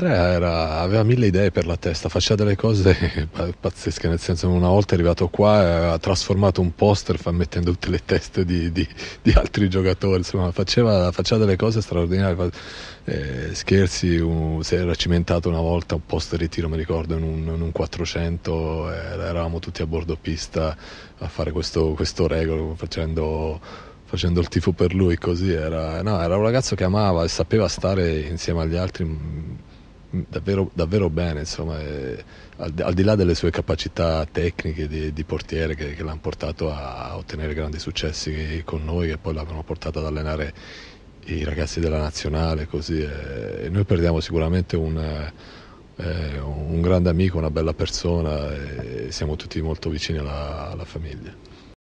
Andrea era, aveva mille idee per la testa, faceva delle cose pazzesche, nel senso che una volta è arrivato qua ha trasformato un poster mettendo tutte le teste di, di, di altri giocatori, insomma faceva, faceva delle cose straordinarie, eh, scherzi, un, si era cimentato una volta un poster di ritiro, mi ricordo, in un, in un 400, eh, eravamo tutti a bordo pista a fare questo, questo regolo facendo facendo il tifo per lui così era, no, era, un ragazzo che amava e sapeva stare insieme agli altri davvero, davvero bene, insomma, eh, al, al, di là delle sue capacità tecniche di, di portiere che, che l'hanno portato a ottenere grandi successi con noi che poi l'hanno portato ad allenare i ragazzi della nazionale, così, eh, noi perdiamo sicuramente un eh, un grande amico, una bella persona e siamo tutti molto vicini alla, alla famiglia.